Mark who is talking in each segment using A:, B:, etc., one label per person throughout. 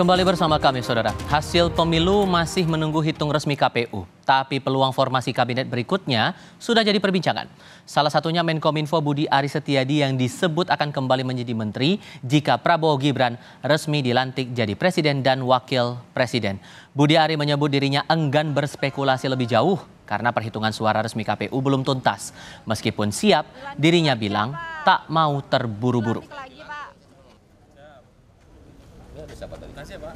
A: Kembali bersama kami, saudara. Hasil pemilu masih menunggu hitung resmi KPU, tapi peluang formasi kabinet berikutnya sudah jadi perbincangan. Salah satunya Menkominfo Budi Ari Setiadi yang disebut akan kembali menjadi menteri jika Prabowo Gibran resmi dilantik jadi presiden dan wakil presiden. Budi Ari menyebut dirinya enggan berspekulasi lebih jauh karena perhitungan suara resmi KPU belum tuntas. Meskipun siap, dirinya bilang tak mau terburu-buru
B: siapa tadi? Kasih nah, Pak.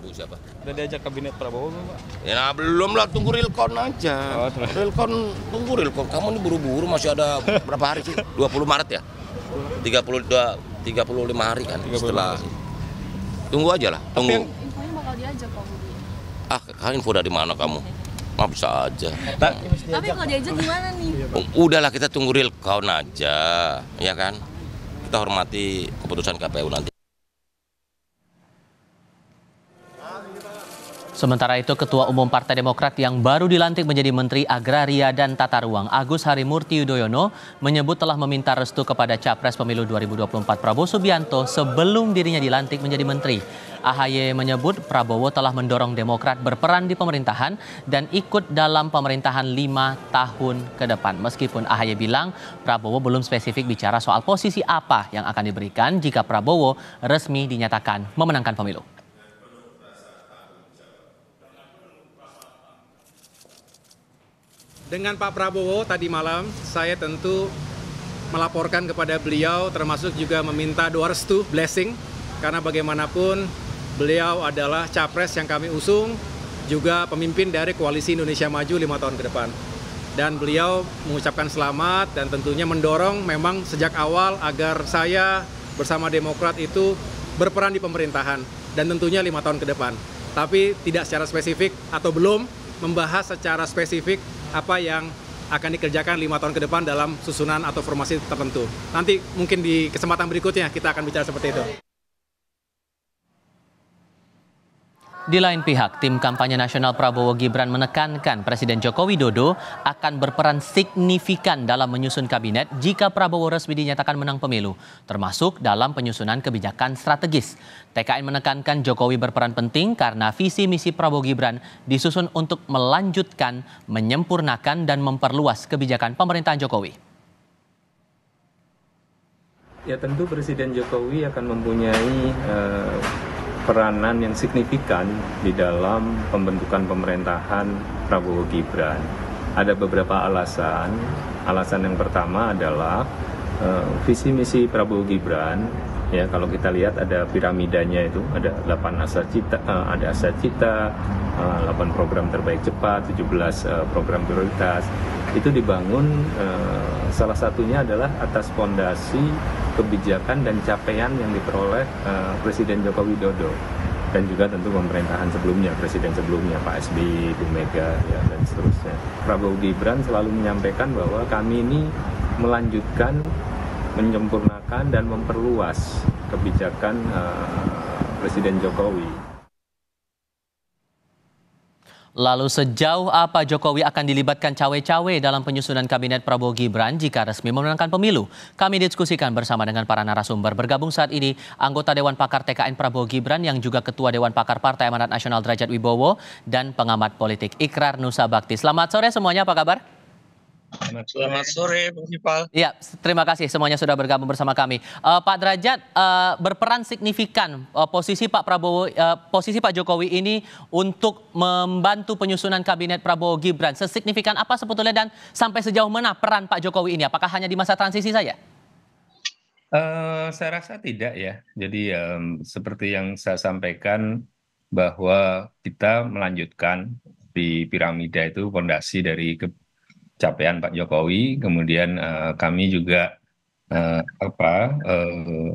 B: Bu siapa? Udah diajak kabinet Prabowo belum Pak?
C: Ya belum lah, tunggu realcon aja. Oh, realcon, tunggu realcon. Kamu ini buru-buru masih ada berapa hari sih? 20 Maret ya? 32, 35 hari kan 35 setelah. Tunggu aja lah, tunggu. Yang...
A: Infonya bakal diajak Pak Budi.
C: Ah, info dari mana kamu? maaf bisa aja. Tapi
A: hmm. kalau diajak gimana nih? Iya,
C: oh, udahlah kita tunggu real count aja, ya kan? Kita hormati keputusan KPU nanti.
A: Sementara itu, Ketua Umum Partai Demokrat yang baru dilantik menjadi Menteri Agraria dan Tata Ruang, Agus Harimurti Yudhoyono, menyebut telah meminta restu kepada Capres Pemilu 2024 Prabowo Subianto sebelum dirinya dilantik menjadi Menteri. AHY menyebut Prabowo telah mendorong Demokrat berperan di pemerintahan dan ikut dalam pemerintahan lima tahun ke depan. Meskipun AHY bilang Prabowo belum spesifik bicara soal posisi apa yang akan diberikan jika Prabowo resmi dinyatakan memenangkan pemilu.
B: Dengan Pak Prabowo tadi malam, saya tentu melaporkan kepada beliau termasuk juga meminta doa restu, blessing, karena bagaimanapun beliau adalah capres yang kami usung, juga pemimpin dari Koalisi Indonesia Maju lima tahun ke depan. Dan beliau mengucapkan selamat dan tentunya mendorong memang sejak awal agar saya bersama Demokrat itu berperan di pemerintahan dan tentunya lima tahun ke depan. Tapi tidak secara spesifik atau belum membahas secara spesifik apa yang akan dikerjakan lima tahun ke depan dalam susunan atau formasi tertentu. Nanti mungkin di kesempatan berikutnya kita akan bicara seperti itu.
A: Di lain pihak, tim kampanye nasional Prabowo Gibran menekankan Presiden Joko Widodo akan berperan signifikan dalam menyusun kabinet jika Prabowo resmi dinyatakan menang pemilu, termasuk dalam penyusunan kebijakan strategis. TKN menekankan Jokowi berperan penting karena visi misi Prabowo Gibran disusun untuk melanjutkan, menyempurnakan dan memperluas kebijakan pemerintahan Jokowi.
B: Ya tentu Presiden Jokowi akan mempunyai uh, peranan yang signifikan di dalam pembentukan pemerintahan Prabowo Gibran. Ada beberapa alasan. Alasan yang pertama adalah uh, visi misi Prabowo Gibran ya kalau kita lihat ada piramidanya itu ada 8 asa cita uh, ada asa cita uh, eh, 8 program terbaik cepat 17 uh, program prioritas itu dibangun uh, Salah satunya adalah atas fondasi kebijakan dan capaian yang diperoleh uh, Presiden Joko Widodo dan juga tentu pemerintahan sebelumnya, presiden sebelumnya Pak SBY, Bu Mega ya, dan seterusnya. Prabowo Gibran selalu menyampaikan bahwa kami ini melanjutkan, menyempurnakan dan memperluas kebijakan uh, Presiden Jokowi.
A: Lalu sejauh apa Jokowi akan dilibatkan cawe-cawe dalam penyusunan kabinet Prabowo Gibran jika resmi memenangkan pemilu? Kami diskusikan bersama dengan para narasumber. Bergabung saat ini anggota Dewan Pakar TKN Prabowo Gibran yang juga Ketua Dewan Pakar Partai Amanat Nasional Derajat Wibowo dan pengamat politik Ikrar Nusa Bakti. Selamat sore semuanya, apa kabar?
C: Selamat sore, Pak
A: Iya, terima kasih semuanya sudah bergabung bersama kami. Uh, Pak Derajat, uh, berperan signifikan uh, posisi Pak Prabowo, uh, posisi Pak Jokowi ini untuk membantu penyusunan kabinet Prabowo Gibran. Sesignifikan apa sebetulnya dan sampai sejauh mana peran Pak Jokowi ini? Apakah hanya di masa transisi saja?
B: Uh, saya rasa tidak ya. Jadi um, seperti yang saya sampaikan bahwa kita melanjutkan di piramida itu fondasi dari ke capaian Pak Jokowi, kemudian uh, kami juga uh, apa uh,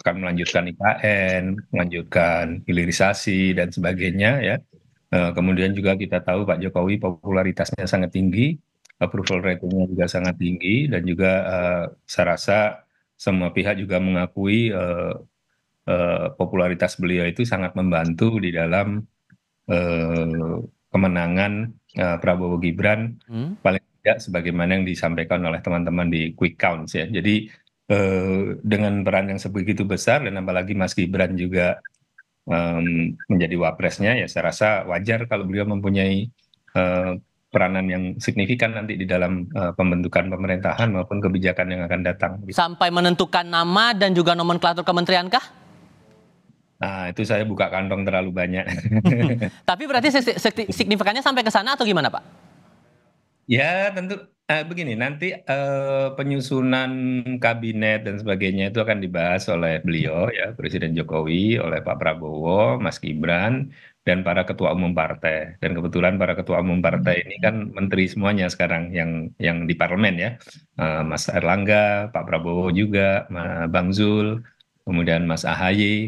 B: akan melanjutkan IKN, melanjutkan hilirisasi dan sebagainya ya. Uh, kemudian juga kita tahu Pak Jokowi popularitasnya sangat tinggi, approval ratingnya juga sangat tinggi dan juga uh, saya rasa semua pihak juga mengakui uh, uh, popularitas beliau itu sangat membantu di dalam uh, kemenangan uh, Prabowo Gibran hmm? paling ya sebagaimana yang disampaikan oleh teman-teman di quick Counts ya. Jadi eh, dengan peran yang sebegitu besar dan apalagi Mas Gibran juga um, menjadi wapresnya ya saya rasa wajar kalau beliau mempunyai uh, peranan yang signifikan nanti di dalam uh, pembentukan pemerintahan maupun kebijakan yang akan datang.
A: Sampai menentukan nama dan juga nomenklatur kementerian kah? Nah, itu saya buka kantong terlalu
B: banyak.
A: Tapi berarti signifikannya sampai ke sana atau gimana, Pak?
B: Ya tentu eh, begini nanti, eh, penyusunan kabinet dan sebagainya itu akan dibahas oleh beliau ya, Presiden Jokowi, oleh Pak Prabowo, Mas Gibran, dan para ketua umum partai. Dan kebetulan para ketua umum partai ini kan menteri semuanya sekarang yang yang di parlemen ya, eh, Mas Erlangga, Pak Prabowo juga, Bang Zul, kemudian Mas Ahaye.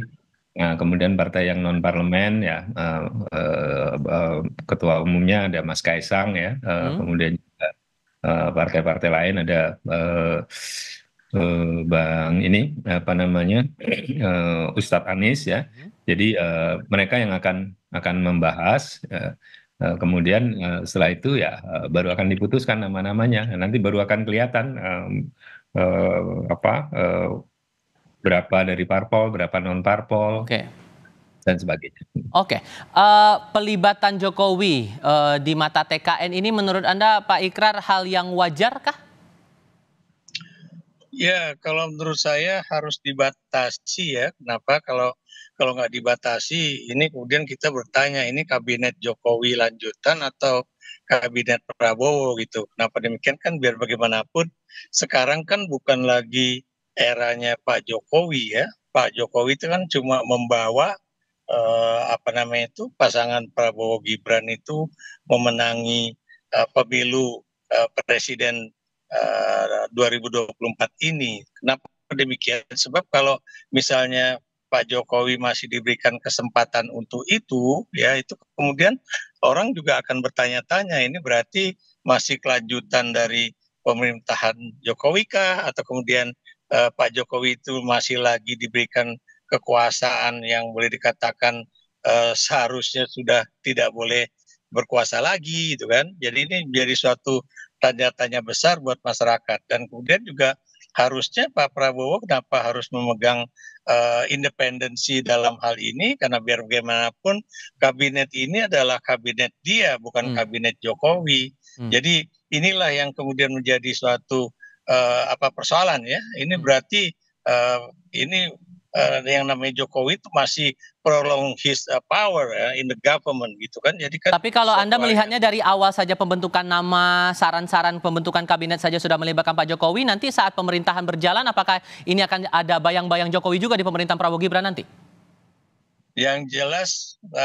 B: Nah, kemudian partai yang non parlemen ya uh, uh, uh, ketua umumnya ada Mas Kaisang ya, uh, hmm. kemudian partai-partai uh, lain ada uh, uh, Bang ini apa namanya uh, Ustadz Anies ya. Hmm. Jadi uh, mereka yang akan akan membahas. Uh, uh Kemudian uh, setelah itu ya uh, baru akan diputuskan nama-namanya. Nanti baru akan kelihatan um, uh, apa uh, berapa dari parpol, berapa non parpol, okay. dan sebagainya.
A: Oke, okay. uh, eh, pelibatan Jokowi uh, di mata TKN ini menurut anda Pak Ikrar hal yang wajarkah?
C: Ya, kalau menurut saya harus dibatasi ya. Kenapa? Kalau kalau nggak dibatasi, ini kemudian kita bertanya ini kabinet Jokowi lanjutan atau kabinet Prabowo gitu. Kenapa demikian? Kan biar bagaimanapun sekarang kan bukan lagi eranya Pak Jokowi ya Pak Jokowi itu kan cuma membawa eh, apa namanya itu pasangan Prabowo Gibran itu memenangi eh, pemilu eh, presiden eh, 2024 ini. Kenapa demikian? Sebab kalau misalnya Pak Jokowi masih diberikan kesempatan untuk itu, ya itu kemudian orang juga akan bertanya-tanya ini berarti masih kelanjutan dari pemerintahan Jokowi kah atau kemudian eh, Pak Jokowi itu masih lagi diberikan kekuasaan yang boleh dikatakan eh, seharusnya sudah tidak boleh berkuasa lagi gitu kan. Jadi ini menjadi suatu tanya-tanya besar buat masyarakat dan kemudian juga harusnya Pak Prabowo kenapa harus memegang uh, independensi dalam hal ini karena biar bagaimanapun kabinet ini adalah kabinet dia bukan hmm. kabinet Jokowi. Hmm. Jadi inilah yang kemudian menjadi suatu Eh, apa persoalan ya. Ini hmm. berarti eh, ini eh, yang namanya Jokowi itu masih prolong his power in the government gitu kan. Jadi kan
A: Tapi kalau Anda melihatnya dari awal saja pembentukan nama, saran-saran pembentukan kabinet saja sudah melibatkan Pak Jokowi, nanti saat pemerintahan berjalan apakah ini akan ada bayang-bayang Jokowi juga di pemerintahan Prabowo Gibran nanti?
C: Yang jelas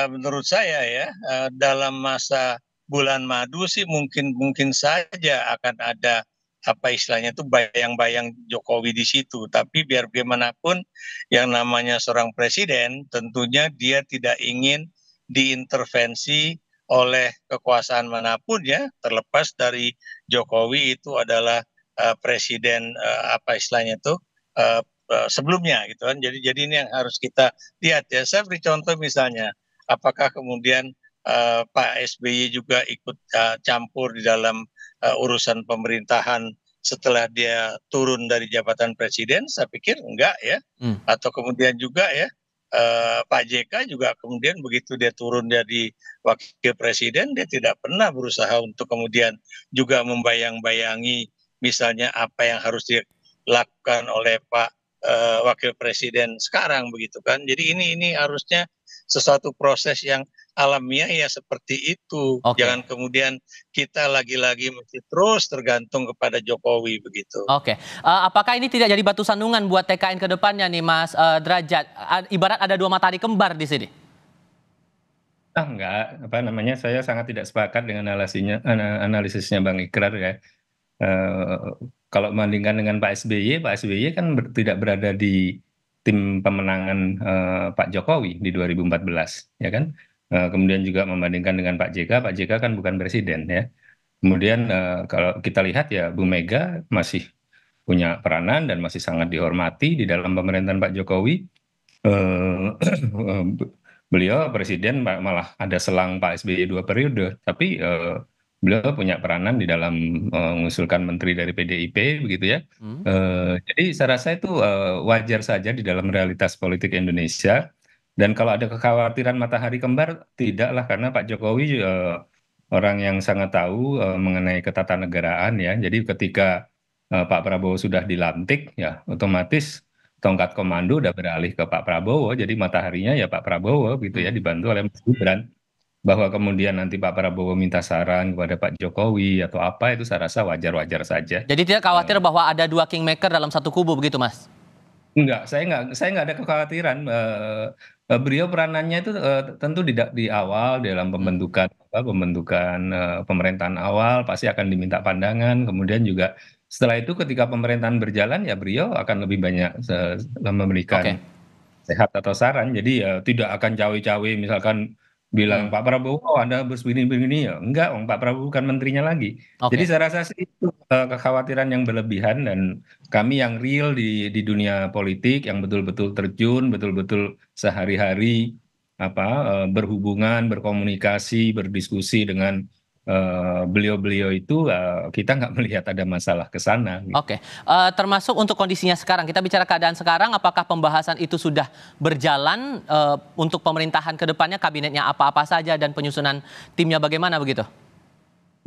C: menurut saya ya dalam masa bulan madu sih mungkin mungkin saja akan ada apa istilahnya itu bayang-bayang Jokowi di situ. Tapi biar bagaimanapun yang namanya seorang presiden tentunya dia tidak ingin diintervensi oleh kekuasaan manapun ya terlepas dari Jokowi itu adalah uh, presiden uh, apa istilahnya itu uh, uh, eh, sebelumnya gitu kan jadi jadi ini yang harus kita lihat ya saya beri contoh misalnya apakah kemudian uh, Pak SBY juga ikut uh, campur di dalam uh, urusan pemerintahan setelah dia turun dari jabatan presiden saya pikir enggak ya hmm. atau kemudian juga ya uh, Pak JK juga kemudian begitu dia turun dari wakil presiden dia tidak pernah berusaha untuk kemudian juga membayang-bayangi misalnya apa yang harus dilakukan oleh Pak uh, wakil presiden sekarang begitu kan jadi ini ini harusnya sesuatu proses yang alamiah ya seperti itu. Okay. Jangan kemudian kita lagi-lagi mesti terus tergantung kepada Jokowi begitu.
A: Oke, okay. uh, eh, apakah ini tidak jadi batu sandungan buat TKN ke depannya nih Mas uh, Derajat? ibarat ada dua matahari kembar di sini.
B: Ah enggak, apa namanya saya sangat tidak sepakat dengan analisinya analisisnya Bang Ikrar ya. Uh, kalau membandingkan dengan Pak SBY, Pak SBY kan ber, tidak berada di tim pemenangan uh, Pak Jokowi di 2014 ya kan uh, kemudian juga membandingkan dengan Pak JK Pak JK kan bukan presiden ya kemudian uh, kalau kita lihat ya Bu Mega masih punya peranan dan masih sangat dihormati di dalam pemerintahan Pak Jokowi uh, beliau presiden malah ada selang Pak SBY dua periode tapi uh, beliau punya peranan di dalam eh, mengusulkan menteri dari PDIP begitu ya. Hmm. Uh, jadi saya rasa itu uh, wajar saja di dalam realitas politik Indonesia. Dan kalau ada kekhawatiran matahari kembar, tidaklah karena Pak Jokowi uh, orang yang sangat tahu uh, mengenai ketatanegaraan ya. Jadi ketika uh, Pak Prabowo sudah dilantik ya, otomatis tongkat komando udah beralih ke Pak Prabowo. Jadi mataharinya ya Pak Prabowo gitu ya hmm. dibantu oleh Mas Gibran bahwa kemudian nanti Pak Prabowo minta saran
A: kepada Pak Jokowi atau apa itu saya rasa wajar-wajar saja. Jadi tidak khawatir uh, bahwa ada dua kingmaker dalam satu kubu begitu, Mas?
B: Enggak, saya enggak saya enggak ada kekhawatiran uh, uh, beliau peranannya itu uh, tentu tidak di awal dalam hmm. pembentukan apa pembentukan uh, pemerintahan awal pasti akan diminta pandangan, kemudian juga setelah itu ketika pemerintahan berjalan ya Brio akan lebih banyak memberikan okay. sehat atau saran. Jadi ya tidak akan cawe-cawe misalkan bilang hmm. Pak Prabowo oh, Anda begini-begini ya enggak Om Pak Prabowo bukan menterinya lagi. Okay. Jadi saya rasa sih itu uh, kekhawatiran yang berlebihan dan kami yang real di di dunia politik yang betul-betul terjun, betul-betul sehari-hari apa uh, berhubungan, berkomunikasi, berdiskusi dengan Eh, beliau-beliau uh, itu uh, kita nggak melihat ada masalah ke sana. Gitu. Oke, okay.
A: uh, eh, termasuk untuk kondisinya sekarang kita bicara keadaan sekarang, apakah pembahasan itu sudah berjalan uh, untuk pemerintahan ke depannya, kabinetnya apa-apa saja dan penyusunan timnya bagaimana begitu?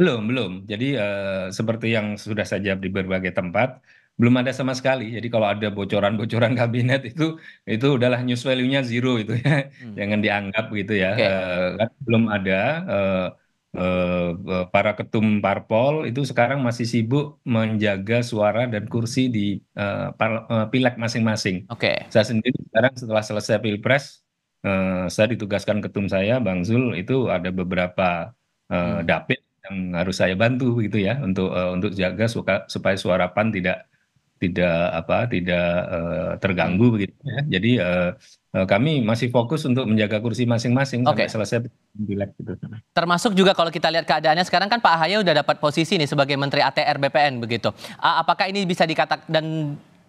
B: Belum belum. Jadi uh, seperti yang sudah saja di berbagai tempat belum ada sama sekali. Jadi kalau ada bocoran-bocoran kabinet itu itu udahlah news value-nya zero itu ya. Hmm. Jangan dianggap gitu ya. Okay. Uh, kan belum ada. Uh, Eh, eh, para ketum parpol itu sekarang masih sibuk menjaga suara dan kursi di eh, pilek pileg masing-masing. Oke. Okay. Saya sendiri sekarang setelah selesai pilpres, saya ditugaskan ketum saya Bang Zul itu ada beberapa dapet hmm. dapil yang harus saya bantu gitu ya untuk untuk jaga supaya suara pan tidak tidak apa tidak eh, terganggu hmm. begitu ya. Jadi eh, eh, kami masih fokus untuk menjaga kursi masing-masing okay. sampai selesai pileg gitu.
A: Termasuk juga kalau kita lihat keadaannya sekarang kan Pak Ahaye sudah dapat posisi nih sebagai Menteri ATR BPN begitu. Apakah ini bisa dikatakan dan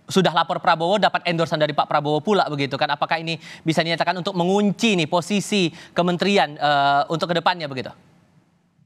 A: sudah lapor Prabowo dapat endorsan dari Pak Prabowo pula begitu kan? Apakah ini bisa dinyatakan untuk mengunci nih posisi kementerian uh, untuk kedepannya begitu?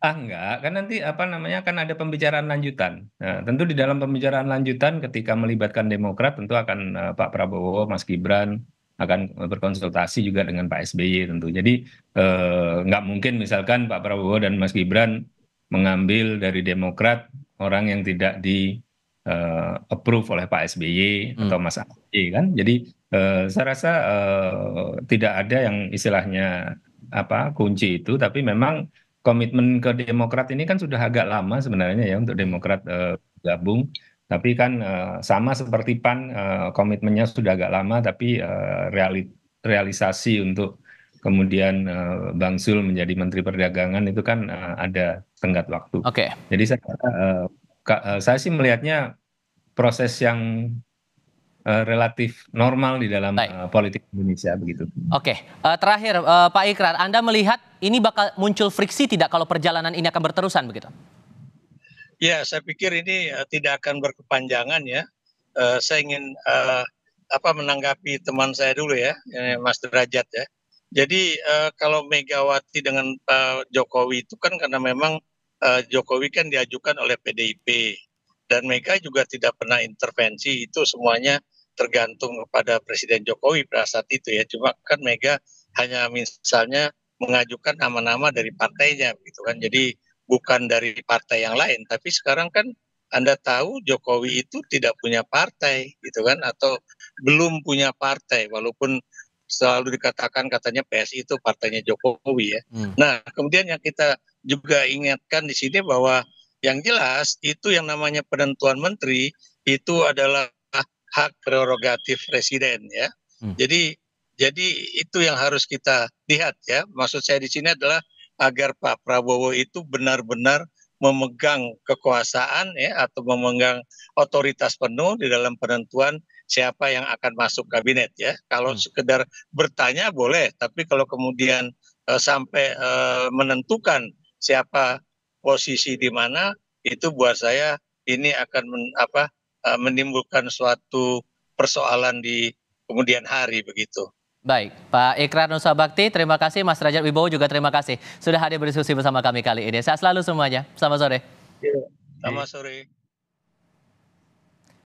A: Ah enggak,
B: kan nanti apa namanya akan ada pembicaraan lanjutan. Nah, tentu di dalam pembicaraan lanjutan ketika melibatkan Demokrat tentu akan uh, Pak Prabowo, Mas Gibran akan berkonsultasi juga dengan Pak SBY tentu. Jadi eh, nggak mungkin misalkan Pak Prabowo dan Mas Gibran mengambil dari Demokrat orang yang tidak di eh, approve oleh Pak SBY hmm. atau Mas Ahy kan. Jadi eh, saya rasa eh, tidak ada yang istilahnya apa kunci itu tapi memang komitmen ke Demokrat ini kan sudah agak lama sebenarnya ya untuk Demokrat uh, eh, gabung. Tapi kan uh, sama seperti PAN uh, komitmennya sudah agak lama tapi uh, reali realisasi untuk kemudian uh, Bang Sul menjadi Menteri Perdagangan itu kan uh, ada tenggat waktu. Oke. Okay. Jadi saya uh, ka, saya sih melihatnya proses yang Eh, relatif normal di dalam uh, politik Indonesia begitu.
A: Oke, okay. uh, eh, terakhir uh, Pak Ikrar, Anda melihat ini bakal muncul friksi tidak kalau perjalanan ini akan berterusan begitu?
C: Ya, saya pikir ini uh, tidak akan berkepanjangan ya. Uh, saya ingin uh, apa menanggapi teman saya dulu ya, Mas Derajat ya. Jadi uh, kalau Megawati dengan Pak Jokowi itu kan karena memang uh, Jokowi kan diajukan oleh PDIP dan mereka juga tidak pernah intervensi itu semuanya tergantung kepada Presiden Jokowi pada saat itu ya. Cuma kan Mega hanya misalnya mengajukan nama-nama dari partainya gitu kan. Jadi bukan dari partai yang lain. Tapi sekarang kan Anda tahu Jokowi itu tidak punya partai gitu kan atau belum punya partai walaupun selalu dikatakan katanya PSI itu partainya Jokowi ya. Hmm. Nah, kemudian yang kita juga ingatkan di sini bahwa yang jelas itu yang namanya penentuan menteri itu adalah hak prerogatif presiden ya. Hmm. Jadi jadi itu yang harus kita lihat ya. Maksud saya di sini adalah agar Pak Prabowo itu benar-benar memegang kekuasaan ya atau memegang otoritas penuh di dalam penentuan siapa yang akan masuk kabinet ya. Kalau hmm. sekedar bertanya boleh, tapi kalau kemudian e, sampai e, menentukan siapa posisi di mana itu buat saya ini akan men, apa Eh, menimbulkan suatu persoalan di kemudian hari begitu.
A: Baik, Pak Ikrar Nusa Bakti, terima kasih. Mas Rajat Wibowo juga terima kasih sudah hadir berdiskusi bersama kami kali ini. Saya selalu semuanya. Selamat sore.
C: Iya, selamat sore.